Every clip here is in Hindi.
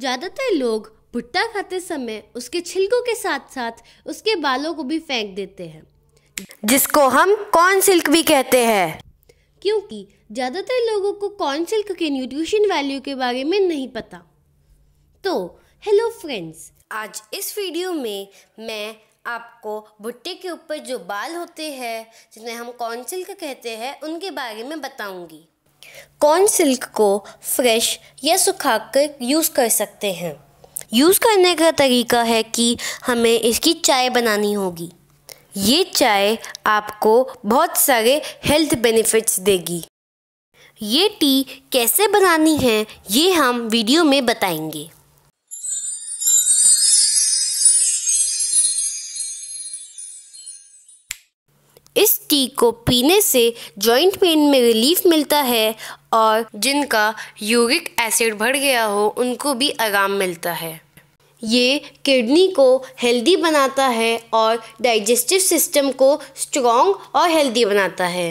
ज़्यादातर लोग भुट्टा खाते समय उसके छिलकों के साथ साथ उसके बालों को भी फेंक देते हैं जिसको हम कॉर्न सिल्क भी कहते हैं क्योंकि ज़्यादातर लोगों को कॉर्न सिल्क के न्यूट्रिशन वैल्यू के बारे में नहीं पता तो हेलो फ्रेंड्स आज इस वीडियो में मैं आपको भुट्टे के ऊपर जो बाल होते हैं जिन्हें हम कॉर्न सिल्क कहते हैं उनके बारे में बताऊंगी कौन सिल्क को फ्रेश या सुखाकर यूज़ कर सकते हैं यूज़ करने का तरीका है कि हमें इसकी चाय बनानी होगी ये चाय आपको बहुत सारे हेल्थ बेनिफिट्स देगी ये टी कैसे बनानी है ये हम वीडियो में बताएंगे इस टी को पीने से जॉइंट पेन में रिलीफ मिलता है और जिनका यूरिक एसिड बढ़ गया हो उनको भी आराम मिलता है ये किडनी को हेल्दी बनाता है और डाइजेस्टिव सिस्टम को स्ट्रॉन्ग और हेल्दी बनाता है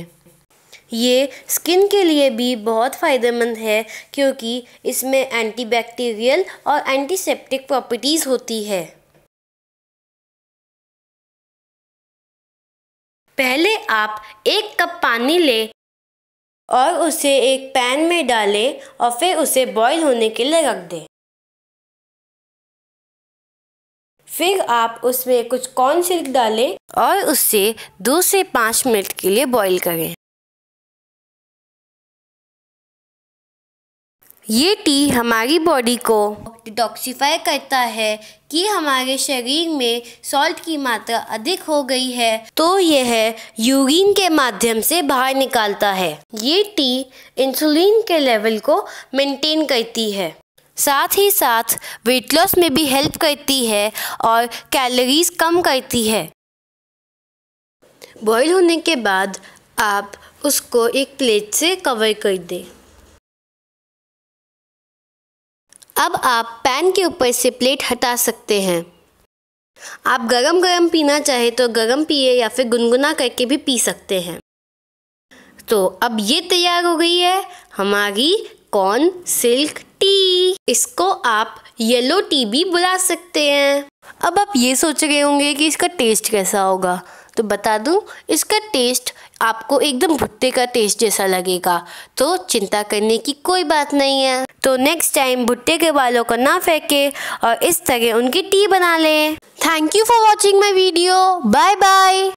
ये स्किन के लिए भी बहुत फ़ायदेमंद है क्योंकि इसमें एंटीबैक्टीरियल और एंटीसेप्टिक प्रॉपर्टीज़ होती है पहले आप एक कप पानी ले और उसे एक पैन में डालें और फिर उसे बॉईल होने के लिए रख दें फिर आप उसमें कुछ कॉर्न सिल्क डालें और उसे दो से पाँच मिनट के लिए बॉईल करें ये टी हमारी बॉडी को डिटॉक्सीफाई करता है कि हमारे शरीर में सॉल्ट की मात्रा अधिक हो गई है तो यह यूरिन के माध्यम से बाहर निकालता है ये टी इंसुलिन के लेवल को मेंटेन करती है साथ ही साथ वेट लॉस में भी हेल्प करती है और कैलोरीज कम करती है बॉईल होने के बाद आप उसको एक प्लेट से कवर कर दें अब आप पैन के ऊपर से प्लेट हटा सकते हैं आप गरम गरम पीना चाहे तो गरम पिए या फिर गुनगुना करके भी पी सकते हैं तो अब ये तैयार हो गई है हमारी कॉर्न सिल्क टी इसको आप येलो टी भी बुला सकते हैं अब आप ये सोच रहे होंगे कि इसका टेस्ट कैसा होगा तो बता दूं इसका टेस्ट आपको एकदम भुट्टे का टेस्ट जैसा लगेगा तो चिंता करने की कोई बात नहीं है तो नेक्स्ट टाइम भुट्टे के बालों को ना फेंके और इस तरह उनकी टी बना लें thank you for watching my video bye bye